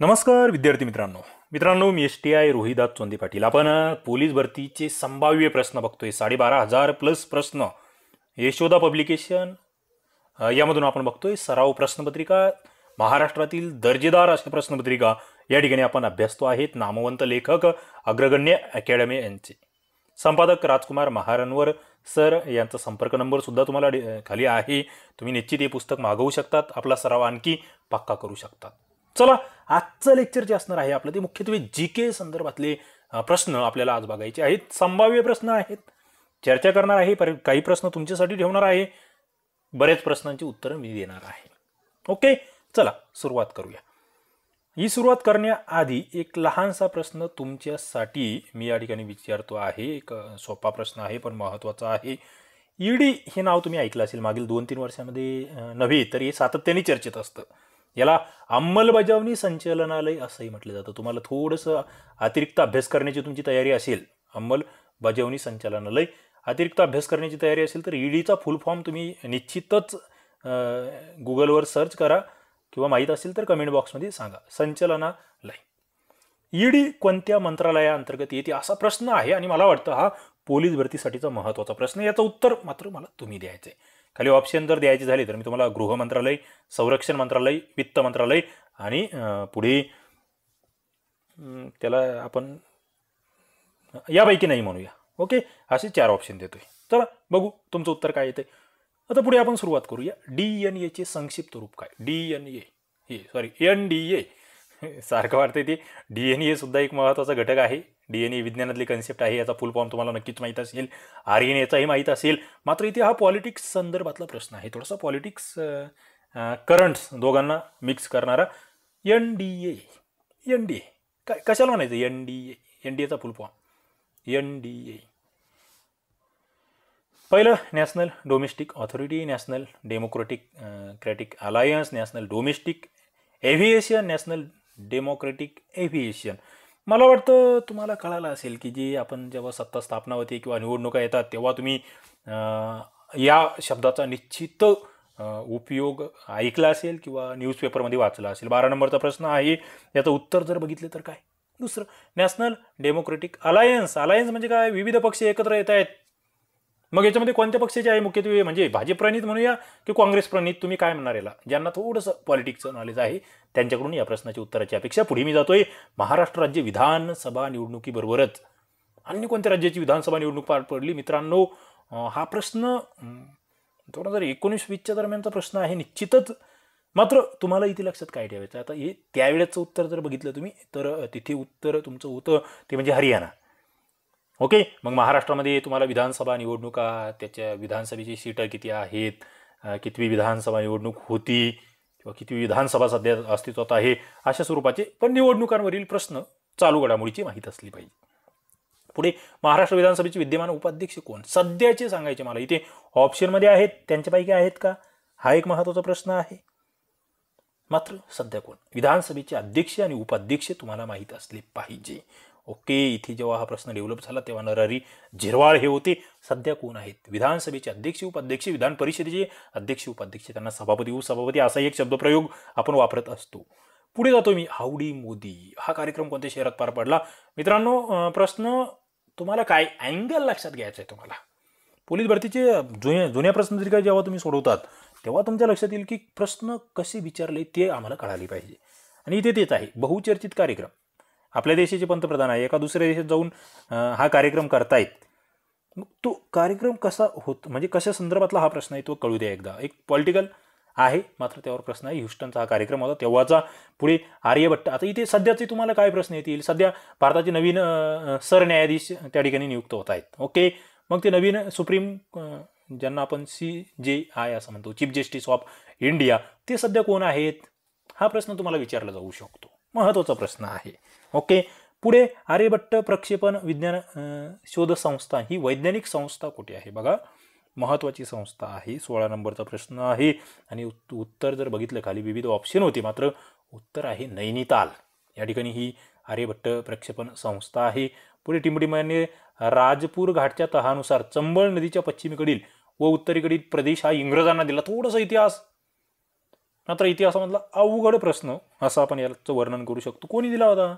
नमस्कार विद्यार्थी मित्रांनो मित्रांनो मी S T I Rohidas Chonde Patil आपण पोलीस भरतीचे संभाव्य प्रश्न बघतोय साडेबारा हजार प्लस प्रश्न यशोदा पब्लिकेशन यामधून आपण बघतोय सराव प्रश्नपत्रिका महाराष्ट्रातील दर्जेदार अशा प्रश्नपत्रिका या ठिकाणी आपण अभ्यासतो आहेत नामवंत लेखक अग्रगण्य अकॅडमी यांचे संपादक राजकुमार महारणवर सर यांचा संपर्क नंबरसुद्धा तुम्हाला खाली आहे तुम्ही निश्चित हे पुस्तक मागवू शकतात आपला सराव आणखी पक्का करू शकतात चला आजचं लेक्चर जे असणार आहे आपलं ते मुख्यत्वे जी के संदर्भातले प्रश्न आपल्याला आज बघायचे आहेत संभाव्य प्रश्न आहेत चर्चा करणार आहे पर काही प्रश्न तुमच्यासाठी ठेवणार आहे बरेच प्रश्नांची उत्तरं मी देणार आहे ओके चला सुरुवात करूया ही सुरुवात करण्याआधी एक लहानसा प्रश्न तुमच्यासाठी मी या ठिकाणी विचारतो आहे एक सोपा प्रश्न आहे पण महत्त्वाचा आहे ईडी e हे नाव तुम्ही ऐकलं असेल मागील दोन तीन वर्षामध्ये नव्हे तर हे सातत्याने चर्चेत असतं याला अंमलबजावणी संचलनालय असंही म्हटलं जातं तुम्हाला थोडंसं अतिरिक्त अभ्यास करण्याची तुमची तयारी असेल अंमलबजावणी संचालनालय अतिरिक्त अभ्यास करण्याची तयारी असेल तर ईडीचा फुल फॉर्म तुम्ही निश्चितच गुगलवर सर्च करा किंवा माहीत असेल तर कमेंट बॉक्समध्ये सांगा संचलनालय ईडी कोणत्या मंत्रालयाअंतर्गत येते असा प्रश्न आहे आणि मला वाटतं हा पोलीस भरतीसाठीचा महत्त्वाचा प्रश्न याचं उत्तर मात्र मला तुम्ही द्यायचं आहे खाली ऑप्शन जर द्यायचे झाली तर मी तुम्हाला गृह मंत्रालय संरक्षण मंत्रालय वित्त मंत्रालय आणि पुढे त्याला आपण यापैकी नाही म्हणूया ओके असे चार ऑप्शन देतोय चला बघू तुमचं उत्तर काय येतं आता पुढे आपण सुरुवात करूया डी एन एचे संक्षिप्त रूप काय डी एन ए हे सॉरी एन डी ए सारखं वाटतंय ते डी एन ए सुद्धा एक महत्त्वाचा घटक आहे डी एन ए विज्ञानातली कन्सेप्ट आहे याचा फुल फॉर्म तुम्हाला नक्कीच माहीत असेल आर एन एचाही माहीत असेल मात्र इथे हा पॉलिटिक्स संदर्भातला प्रश्न आहे थोडासा पॉलिटिक्स करंट्स दोघांना मिक्स करणारा N D A N D A काय कशाला म्हणायचं N D A N D एचा full form N D A पहिलं national domestic authority national democratic cratic alliance national domestic aviation national democratic aviation मला वाटतं तुम्हाला कळालं असेल की जे आपण जेव्हा सत्ता स्थापना होते किंवा निवडणुका येतात तेव्हा तुम्ही या शब्दाचा निश्चित उपयोग ऐकला असेल किंवा न्यूजपेपरमध्ये वाचला असेल बारा नंबरचा प्रश्न आहे याचं उत्तर जर बघितलं तर काय दुसरं नॅशनल डेमोक्रेटिक अलायन्स अलायन्स म्हणजे काय विविध पक्ष एकत्र येत आहेत मग याच्यामध्ये कोणत्या पक्षाचे आहे मुख्यत्वे म्हणजे भाजपप्रणित म्हणूया की काँग्रेस प्रणित तुम्ही काय म्हणणार याला ज्यांना थोडंसं पॉलिटिक्सचं नॉलेज आहे त्यांच्याकडून या प्रश्नाची उत्तराची अपेक्षा पुढे मी जातोय महाराष्ट्र राज्य विधानसभा निवडणुकीबरोबरच अन्य कोणत्या राज्याची विधानसभा निवडणूक पार पडली मित्रांनो हा प्रश्न दोन हजार एकोणीस वीसच्या दरम्यानचा प्रश्न आहे निश्चितच मात्र तुम्हाला इथे लक्षात काय ठेवायचं आता हे त्यावेळेचं उत्तर जर बघितलं तुम्ही तर तिथे उत्तर तुमचं होतं ते म्हणजे हरियाणा ओके मग महाराष्ट्रामध्ये तुम्हाला विधानसभा निवडणुका त्याच्या विधानसभेची सीटं किती आहेत किती विधानसभा निवडणूक होती किंवा किती विधानसभा सध्या अस्तित्वात आहे अशा स्वरूपाचे पण निवडणुकांवरील प्रश्न चालू घडामोडीची माहीत असली पाहिजे पुढे महाराष्ट्र विधानसभेचे विद्यमान उपाध्यक्ष कोण सध्याचे सांगायचे मला इथे ऑप्शनमध्ये आहेत त्यांच्यापैकी आहेत का हा एक महत्त्वाचा प्रश्न आहे मात्र सध्या कोण विधानसभेचे अध्यक्ष आणि उपाध्यक्ष तुम्हाला माहीत असले पाहिजे ओके इथे जेव्हा हा प्रश्न डेव्हलप झाला तेव्हा नरहरी झिरवाळ हे होते सध्या कोण आहेत विधानसभेचे अध्यक्ष उपाध्यक्ष विधान परिषदेचे अध्यक्ष उपाध्यक्ष त्यांना सभापती उपसभापती असा एक शब्दप्रयोग आपण वापरत असतो पुढे जातो मी हावडी मोदी हा कार्यक्रम कोणत्या शहरात पार पडला मित्रांनो प्रश्न तुम्हाला काय अँगल लक्षात घ्यायचा आहे तुम्हाला पोलीस भरतीचे जुन्या जुन्या प्रश्नपत्रिका जेव्हा तुम्ही सोडवतात तेव्हा तुमच्या लक्षात येईल की प्रश्न कसे विचारले ते आम्हाला कळाले पाहिजे आणि इथे तेच आहे बहुचर्चित कार्यक्रम आपल्या देशाचे पंतप्रधान आहे एका दुसऱ्या देशात जाऊन हा कार्यक्रम करतायत मग तो कार्यक्रम कसा होत म्हणजे कशा संदर्भातला हा प्रश्न आहे तो कळू द्या एकदा एक पॉलिटिकल आहे मात्र त्यावर प्रश्न आहे ह्युस्टनचा हा कार्यक्रम होता तेव्हाचा पुढे आर्यभट्ट आता इथे सध्याचे तुम्हाला काय प्रश्न येतील सध्या भारताचे नवीन सरन्यायाधीश त्या ठिकाणी नियुक्त होत आहेत ओके मग ते नवीन सुप्रीम ज्यांना आपण सी जे आय असं म्हणतो चीफ जस्टिस ऑफ इंडिया ते सध्या कोण आहेत हा प्रश्न तुम्हाला विचारला जाऊ शकतो महत्त्वाचा प्रश्न आहे ओके पुढे आर्यभट्ट प्रक्षेपण विज्ञान शोध संस्था ही वैज्ञानिक संस्था कुठे आहे बघा महत्त्वाची संस्था आहे सोळा नंबरचा प्रश्न आहे आणि उत्तर जर बघितलं खाली विविध ऑप्शन होते मात्र उत्तर आहे नैनिताल या ठिकाणी ही आर्यभट्ट प्रक्षेपण संस्था आहे पुढे टिंबटिंबाने राजपूर घाटच्या तहानुसार चंबळ नदीच्या पश्चिमेकडील व उत्तरेकडील प्रदेश हा इंग्रजांना दिला थोडासा इतिहास मात्र इतिहासामधला अवघड प्रश्न असं आपण याचं वर्णन करू शकतो कोणी दिला होता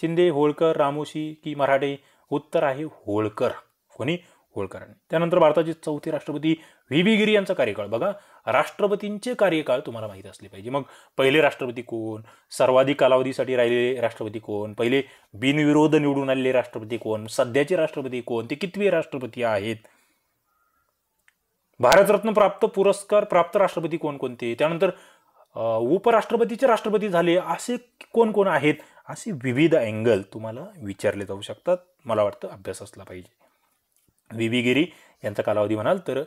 शिंदे होळकर रामोशी की मराठे उत्तर आहे होळकर कोणी होळकरांनी त्यानंतर भारताचे चौथे राष्ट्रपती व्ही व्ही गिरी यांचा कार्यकाळ बघा राष्ट्रपतींचे कार्यकाळ तुम्हाला माहीत असले पाहिजे मग पहिले राष्ट्रपती कोण सर्वाधिक कालावधीसाठी राहिलेले राष्ट्रपती कोण पहिले बिनविरोध निवडून आलेले राष्ट्रपती कोण सध्याचे राष्ट्रपती कोण ते कितवे राष्ट्रपती आहेत भारतरत्न प्राप्त पुरस्कार प्राप्त राष्ट्रपती कोण कोणते त्यानंतर उपराष्ट्रपतीचे राष्ट्रपती झाले असे कोण कोण आहेत असे विविध अँगल तुम्हाला विचारले जाऊ शकतात मला वाटतं अभ्यास असला पाहिजे व्ही व्ही गिरी यांचा कालावधी म्हणाल तर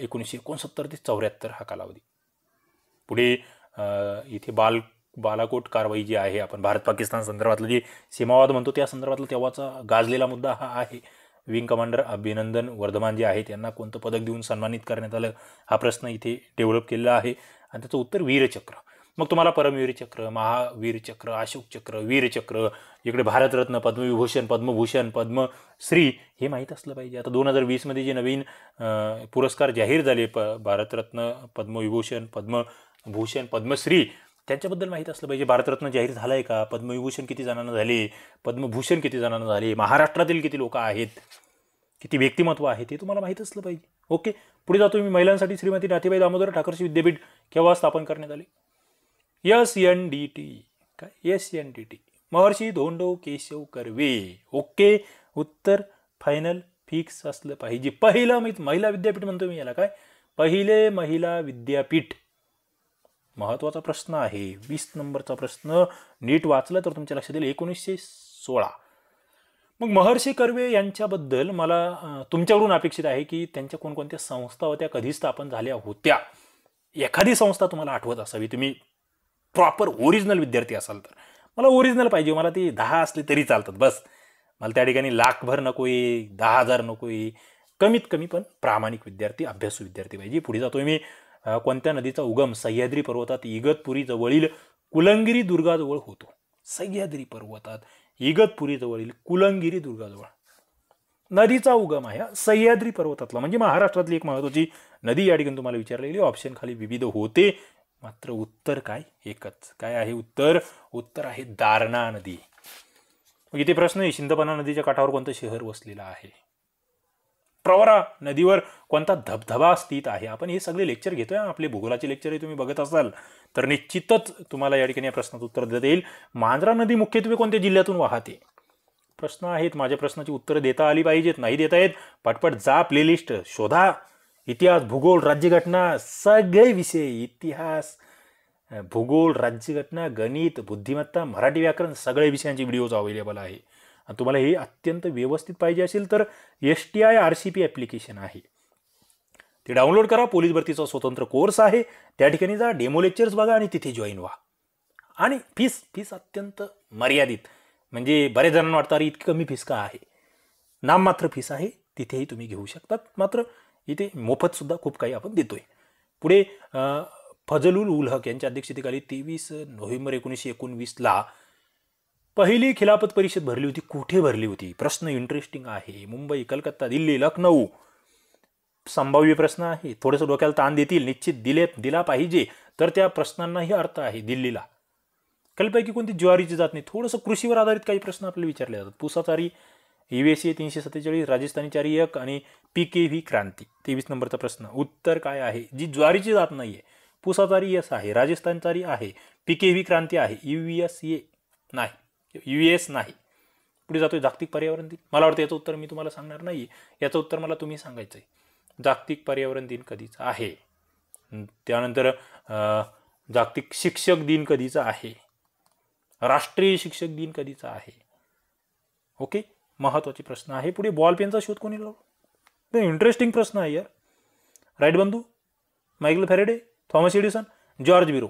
एकोणीसशे एकोणसत्तर ते चौऱ्याहत्तर हा कालावधी पुढे इथे बाल बालाकोट कारवाई जी आहे आपण भारत पाकिस्तान संदर्भातलं जे सीमावाद म्हणतो त्या संदर्भातला तेव्हाचा गाजलेला मुद्दा हा आहे विंग कमांडर अभिनंदन वर्धमान जे आहेत त्यांना कोणतं पदक देऊन सन्मानित करण्यात आलं हा प्रश्न इथे डेव्हलप केलेला आहे आणि त्याचं उत्तर वीरचक्र मग तुम्हाला परमवीर चक्र महावीर चक्र अशोक चक्र वीरचक्र इकडे भारतरत्न पद्मविभूषण पद्मभूषण पद्मश्री हे माहीत असलं पाहिजे आता दोन हजार वीसमध्ये जे नवीन पुरस्कार जाहीर झाले प भारतरत्न पद्मविभूषण पद्मभूषण पद्मश्री त्यांच्याबद्दल माहीत असलं पाहिजे भारतरत्न जाहीर झाला आहे का पद्मविभूषण किती जणांना झाले पद्मभूषण किती जणांना झाले महाराष्ट्रातील किती लोक आहेत किती व्यक्तिमत्व आहे ते तुम्हाला माहीत असलं पाहिजे ओके पुढे जातो मी महिलांसाठी श्रीमती नाथीबाई दामोदर ठाकरशी विद्यापीठ केव्हा स्थापन करण्यात आले यस एन डी टी काय S N D T Maharshi Dhondo Keshav Karve okay उत्तर फायनल फिक्स असलं पाहिजे पहिलं मी महिला विद्यापीठ म्हणतो मी याला काय पहिले महिला विद्यापीठ महत्त्वाचा प्रश्न आहे वीस नंबरचा प्रश्न नीट वाचला तर तुमच्या लक्षात येईल एकोणीसशे सोळा मग महर्षी कर्वे यांच्याबद्दल मला तुमच्याकडून अपेक्षित आहे की त्यांच्या कोणकोणत्या संस्था होत्या कधी स्थापन झाल्या होत्या एखादी संस्था तुम्हाला आठवत असावी तुम्ही प्रॉपर ओरिजिनल विद्यार्थी असाल तर मला ओरिजिनल पाहिजे मला ती दहा असली तरी चालतात बस मला त्या ठिकाणी लाखभर नको आहे दहा हजार नको आहे कमीत कमी पण प्रामाणिक विद्यार्थी अभ्यासू विद्यार्थी पाहिजे पुढे जातोय मी कोणत्या नदीचा उगम सह्याद्री पर्वतात इगतपुरीजवळील कुलंगिरी दुर्गाजवळ होतो सह्याद्री पर्वतात इगतपुरीजवळील कुलंगिरी दुर्गाजवळ नदीचा उगम आहे सह्याद्री पर्वतातला म्हणजे महाराष्ट्रातली एक महत्त्वाची नदी या ठिकाणी तुम्हाला विचारलेली ऑप्शन खाली विविध होते मात्र उत्तर काय एकच काय आहे उत्तर उत्तर आहे दारणा नदी मग इथे प्रश्न आहे शिंदपना नदीच्या काठावर कोणतं शहर वसलेलं आहे प्रवरा नदीवर कोणता धबधबा स्थित आहे आपण हे सगळे लेक्चर घेतोय आपले भूगोलाचे लेक्चरही तुम्ही बघत असाल तर निश्चितच तुम्हाला या ठिकाणी या प्रश्नाचं उत्तर देता येईल मांजरा नदी मुख्यत्वे कोणत्या जिल्ह्यातून वाहते प्रश्न आहेत माझ्या प्रश्नाची उत्तरं देता आली पाहिजेत नाही देता येत पटपट जा प्लेलिस्ट शोधा इतिहास भूगोल राज्यघटना सगळे विषय इतिहास भूगोल राज्यघटना गणित बुद्धिमत्ता मराठी व्याकरण सगळ्या विषयांचे व्हिडिओज अवेलेबल आहे आणि तुम्हाला हे अत्यंत व्यवस्थित पाहिजे असेल तर S T I R C P application आहे ते डाउनलोड करा पोलीस भरतीचा स्वतंत्र कोर्स आहे त्या ठिकाणी जा डेमो लेक्चर्स बघा आणि तिथे जॉईन व्हा आणि फीस फीस अत्यंत मर्यादित म्हणजे बरेच जणांना वाटतं अरे इतकी कमी फीस का आहे नाममात्र फीस आहे तिथेही तुम्ही घेऊ शकतात मात्र इथे मोफत सुद्धा खूप काही आपण देतोय पुढे फजलुल उल हक यांच्या अध्यक्षतेखाली तेवीस नोव्हेंबर एकोणीसशे एकोणवीसला पहिली खिलाफत परिषद भरली होती कुठे भरली होती प्रश्न इंटरेस्टिंग आहे मुंबई कलकत्ता दिल्ली लखनऊ संभाव्य प्रश्न आहे थोडंसं डोक्याला ताण देतील निश्चित दिले दिला पाहिजे तर त्या प्रश्नांनाही अर्थ आहे दिल्लीला कलपैकी कोणती ज्वारीची जात नाही थोडंसं कृषीवर आधारित काही प्रश्न आपल्याला विचारले जातात पुसाचारी यू एस ए तीनशे सत्तेचाळीस राजस्थानी चारी एक आणि पी के व्ही क्रांती तेवीस नंबरचा प्रश्न उत्तर काय आहे जी ज्वारीची जात नाही आहे पुसाचारी यस आहे राजस्थानचारी आहे पी के व्ही क्रांती आहे यू व्ही एस ए नाही यू एस नाही पुढे जातोय जागतिक पर्यावरण दिन मला वाटतं याचं उत्तर मी तुम्हाला सांगणार नाही आहे याचं उत्तर मला तुम्ही सांगायचं आहे जागतिक पर्यावरण दिन कधीचा आहे त्यानंतर जागतिक शिक्षक दिन कधीचा आहे राष्ट्रीय शिक्षक दिन कधीचा आहे ओके महत्त्वाचे प्रश्न आहे पुढे बॉल पेनचा शोध कोणी लावला इंटरेस्टिंग प्रश्न आहे यार राईट बंधू Michael Faraday Thomas Edison George Biro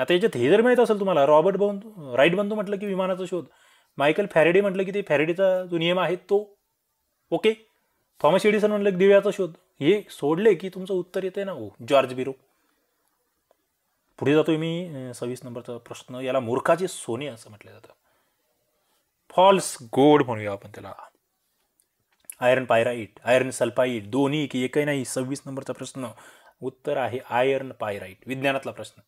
आता याच्यात हे जर माहीत असेल तुम्हाला रॉबर्ट बंधू राईट बंधू म्हटलं की विमानाचा शोध मायकल फॅरेडे म्हटलं की ते फॅरेडेचा जो नियम आहे तो ओके थॉमस एडिसन म्हटलं की दिव्याचा शोध हे सोडले की तुमचं उत्तर येते ना हो जॉर्ज बिरो पुढे जातोय मी सव्वीस नंबरचा प्रश्न याला मूर्खाचे सोने असं म्हटलं जातं फॉल्स गोड म्हणूया आपण त्याला आयर्न पायराईट आयर्न सल्फाईट दोन्ही की एकही नाही सव्वीस नंबरचा प्रश्न उत्तर आहे आयर्न पायराईट विज्ञानातला प्रश्न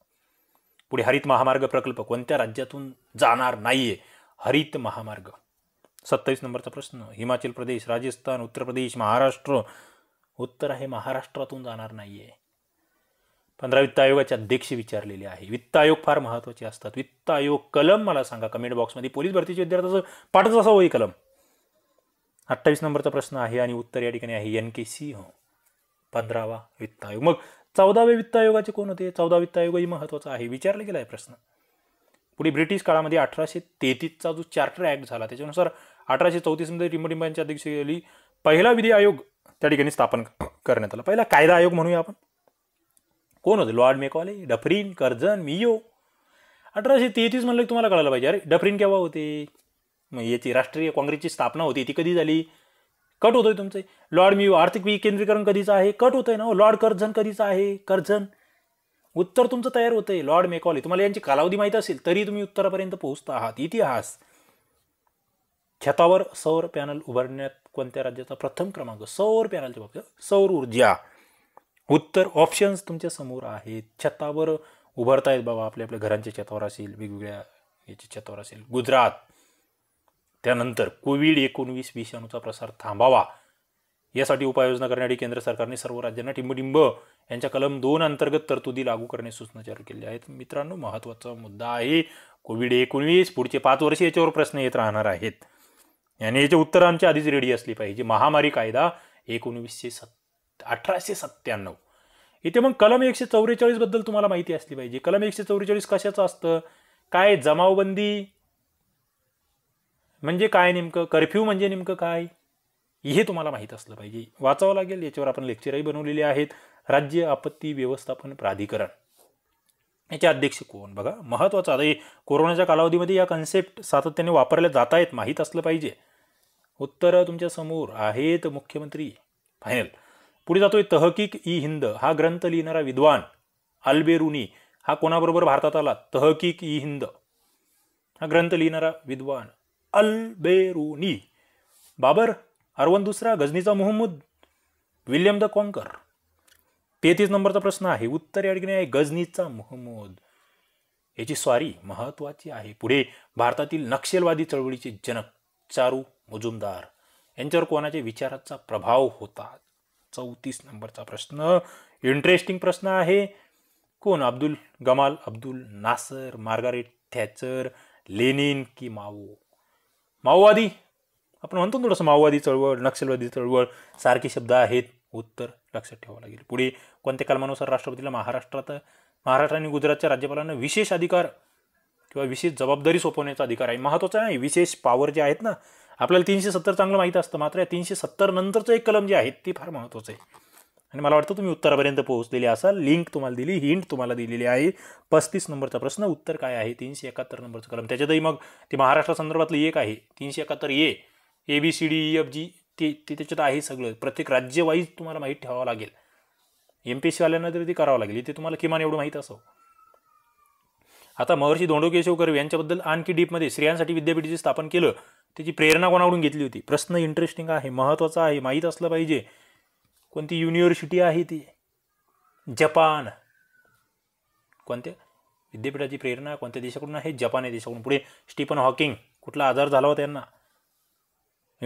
पुढे हरित महामार्ग प्रकल्प कोणत्या राज्यातून जाणार नाहीये हरित महामार्ग सत्तावीस नंबरचा प्रश्न हिमाचल प्रदेश राजस्थान उत्तर प्रदेश महाराष्ट्र उत्तर आहे महाराष्ट्रातून जाणार आहे पंधरा वित्त आयोगाचे अध्यक्ष विचारलेले आहे वित्त आयोग फार महत्त्वाचे असतात वित्त आयोग कलम मला सांगा कमेंट बॉक्समध्ये पोलीस भरतीचे विद्यार्थ्याचं पाठच असा होई कलम अठ्ठावीस नंबरचा प्रश्न आहे आणि उत्तर या ठिकाणी आहे एन के सी हो पंधरावा वित्त आयोग मग चौदाव्या वित्त आयोगाचे कोण होते चौदा वित्त आयोगही महत्वाचा आहे विचारला गेला आहे प्रश्न पुढे ब्रिटिश काळामध्ये अठराशे तेहतीसचा जो चार्टर ॲक्ट झाला त्याच्यानुसार अठराशे चौतीसमध्ये टिंबटिंबांच्या अध्यक्षतेखाली पहिला विधी आयोग त्या ठिकाणी स्थापन करण्यात आला पहिला कायदा आयोग म्हणूया आपण कोण होते Lord Macaulay Dufferin Curzon Mayo अठराशे तेहतीस म्हणलं तुम्हाला कळायला पाहिजे अरे डफरीन केव्हा होते मग याची राष्ट्रीय काँग्रेसची स्थापना होती ती कधी झाली कट होतोय तुमचे लॉर्ड मियो आर्थिक विकेंद्रीकरण कधीचं आहे कट होतंय ना हो. लॉर्ड कर्जन कधीचं आहे कर्जन उत्तर तुमचं तयार होतंय लॉर्ड मेकॉले तुम्हाला यांची कालावधी माहीत असेल तरी तुम्ही उत्तरापर्यंत पोहोचता आहात इतिहास छतावर सौर पॅनल उभारण्यात कोणत्या राज्याचा प्रथम क्रमांक सौर पॅनलच्या बाबतीत सौर ऊर्जा उत्तर ऑप्शन्स तुमच्या समोर आहेत छतावर उभारता आहेत बाबा आपल्या आपल्या घरांच्या छतावर असेल वेगवेगळ्या याच्या छतावर असेल गुजरात त्यानंतर कोविड एकोणवीस विषाणूचा प्रसार थांबावा यासाठी उपाययोजना करण्यासाठी केंद्र सरकारने सर्व राज्यांना टिंबटिंब यांच्या कलम दोन अंतर्गत तरतुदी लागू करणे सूचना जारी केली आहेत मित्रांनो महत्त्वाचा मुद्दा आहे कोविड एकोणवीस पुढचे पाच वर्ष याच्यावर प्रश्न येत राहणार आहेत आणि याचे उत्तर आमच्या आधीच रेडी असली पाहिजे महामारी कायदा एकोणवीसशे सत्तर अठराशे सत्त्याण्णव इथे मग कलम एकशे बद्दल तुम्हाला माहिती असली पाहिजे कलम एकशे चौवेचाळीस कशाचं असतं काय जमावबंदी म्हणजे काय नेमकं कर्फ्यू म्हणजे नेमकं काय हे तुम्हाला माहीत असलं पाहिजे वाचावं लागेल याच्यावर आपण लेक्चरही बनवलेले आहेत राज्य आपत्ती व्यवस्थापन प्राधिकरण याचे अध्यक्ष कोण बघा महत्त्वाचं आता कोरोनाच्या कालावधीमध्ये या कन्सेप्ट सातत्याने वापरल्या जात आहेत माहीत असलं पाहिजे उत्तर तुमच्या समोर आहेत मुख्यमंत्री फायनल पुढे जातोय तहकीक ई हिंद हा ग्रंथ लिहिणारा विद्वान अल्बेरुनी हा कोणाबरोबर भारतात आला तहकीक ई हिंद हा ग्रंथ लिहिणारा विद्वान अल्बेरुनी बाबर अरवन दुसरा गझनीचा मोहम्मद विल्यम द कॉन्कर तेहतीस नंबरचा प्रश्न आहे उत्तर या ठिकाणी आहे गझनीचा मोहम्मद याची स्वारी महत्वाची आहे पुढे भारतातील नक्षलवादी चळवळीचे जनक चारू मुजुमदार यांच्यावर कोणाच्या विचाराचा प्रभाव होता चौतीस नंबरचा प्रश्न इंटरेस्टिंग प्रश्न आहे कोण Abdul Gamal Abdul Nasser Margaret Thatcher Lenin की माओ माओवादी आपण म्हणतो थोडंसं माओवादी चळवळ नक्षलवादी चळवळ सारखे शब्द आहेत उत्तर लक्षात ठेवावं लागेल पुढे कोणत्या कलमानुसार राष्ट्रपतीला महाराष्ट्रात महाराष्ट्र आणि गुजरातच्या राज्यपालांना विशेष अधिकार किंवा विशेष जबाबदारी सोपवण्याचा अधिकार आहे महत्त्वाचा नाही विशेष पॉवर जे आहेत ना आपल्याला तीनशे सत्तर चांगलं माहीत असतं मात्र या तीनशे सत्तर नंतरचं एक कलम जे आहेत ते फार महत्वाचं आहे आणि मला वाटतं तुम्ही उत्तरापर्यंत पोहोचलेले असाल लिंक तुम्हाला दिली हिंट तुम्हाला दिलेली आहे पस्तीस नंबरचा प्रश्न उत्तर काय आहे तीनशे एकाहत्तर नंबरचं कलम त्याच्यातही मग ते संदर्भातली एक आहे तीनशे एकाहत्तर A A B C D E F G ते ते त्याच्यात आहे सगळं प्रत्येक राज्यवाईज तुम्हाला माहीत ठेवावं लागेल एम पी सी वाल्यांना तरी ते करावं लागेल ते तुम्हाला किमान एवढं माहीत असो आता महर्षी धोंडो केशव कर्वे यांच्याबद्दल आणखी डीपमध्ये स्त्रियांसाठी विद्यापीठाची स्थापन केलं त्याची प्रेरणा कोणाकडून घेतली होती प्रश्न इंटरेस्टिंग आहे महत्त्वाचा आहे माहीत असलं पाहिजे कोणती युनिव्हर्सिटी आहे ती जपान कोणत्या विद्यापीठाची प्रेरणा कोणत्या देशाकडून आहे जपान या देशाकडून पुढे स्टीफन हॉकिंग कुठला आजार झाला होता त्यांना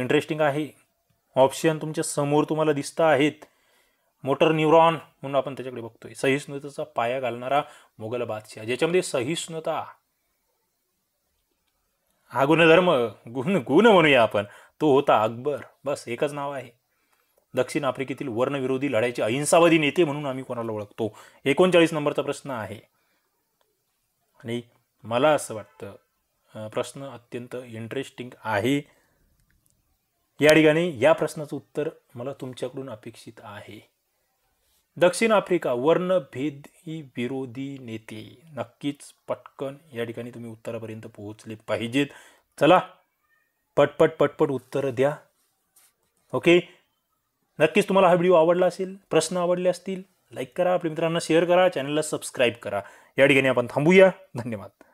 इंटरेस्टिंग आहे ऑप्शन तुमच्या समोर तुम्हाला दिसत आहेत मोटर न्यूरॉन म्हणून आपण त्याच्याकडे बघतोय सहिष्णुतेचा पाया घालणारा मुघल बादशाह ज्याच्यामध्ये सहिष्णुता हा गुणधर्म गुण गुण म्हणूया आपण तो होता अकबर बस एकच नाव आहे दक्षिण आफ्रिकेतील वर्णविरोधी लढाईचे अहिंसावादी नेते म्हणून आम्ही कोणाला ओळखतो एकोणचाळीस नंबरचा प्रश्न आहे आणि मला असं वाटतं प्रश्न अत्यंत इंटरेस्टिंग आहे या ठिकाणी या प्रश्नाचं उत्तर मला तुमच्याकडून अपेक्षित आहे दक्षिण आफ्रिका वर्णभेद ही विरोधी नेते नक्कीच पटकन या ठिकाणी तुम्ही उत्तरापर्यंत पोहोचले पाहिजेत चला पटपट पटपट उत्तर द्या ओके नक्कीच तुम्हाला हा व्हिडिओ आवडला असेल प्रश्न आवडले असतील लाईक करा आपल्या मित्रांना शेअर करा चॅनलला सबस्क्राईब करा या ठिकाणी आपण थांबूया धन्यवाद